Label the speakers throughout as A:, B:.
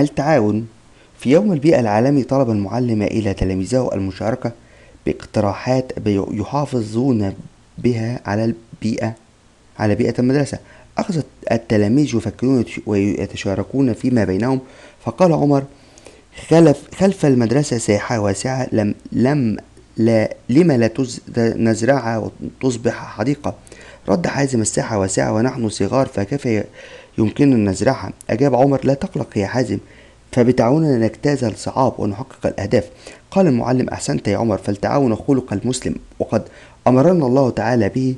A: التعاون في يوم البيئة العالمي طلب المعلم إلى تلاميذه المشاركة باقتراحات يحافظون بها على البيئة على بيئة المدرسة أخذ التلاميذ يفكرون ويتشاركون فيما بينهم فقال عمر خلف, خلف المدرسة ساحة واسعة لم, لم لا لما لا نزرعها وتصبح حديقة رد حازم الساحة واسعة ونحن صغار فكيف يمكننا نزرعها أجاب عمر لا تقلق يا حازم فبتعاوننا نجتاز الصعاب ونحقق الأهداف قال المعلم أحسنت يا عمر فالتعاون خلق المسلم وقد أمرنا الله تعالى به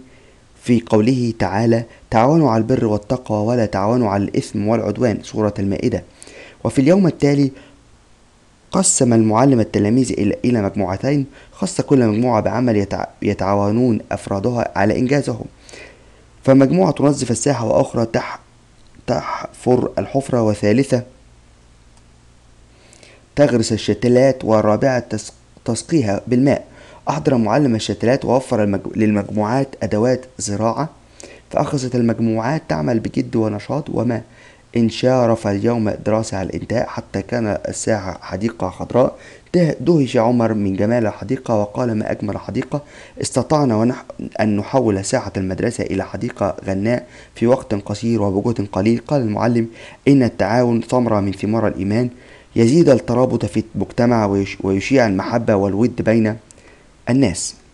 A: في قوله تعالى تعاونوا على البر والتقوى ولا تعاونوا على الإثم والعدوان سورة المائدة وفي اليوم التالي قسم المعلم التلاميذ إلى مجموعتين خص كل مجموعة بعمل يتعاونون أفرادها على إنجازهم فمجموعة تنظف الساحة وأخرى تحفر الحفرة وثالثة تغرس الشتلات والرابعة تسقيها بالماء أحضر معلم الشتلات ووفر للمجموعات أدوات زراعة فأخذت المجموعات تعمل بجد ونشاط وما إن شارف اليوم دراسة على الإنتهاء حتى كان الساعة حديقة خضراء دهش عمر من جمال الحديقة وقال ما أجمل الحديقة استطعنا ونح... أن نحول ساحة المدرسة إلى حديقة غناء في وقت قصير وبجهد قليل قال المعلم إن التعاون ثمرة من ثمار الإيمان يزيد الترابط في المجتمع ويشيع المحبة والود بين الناس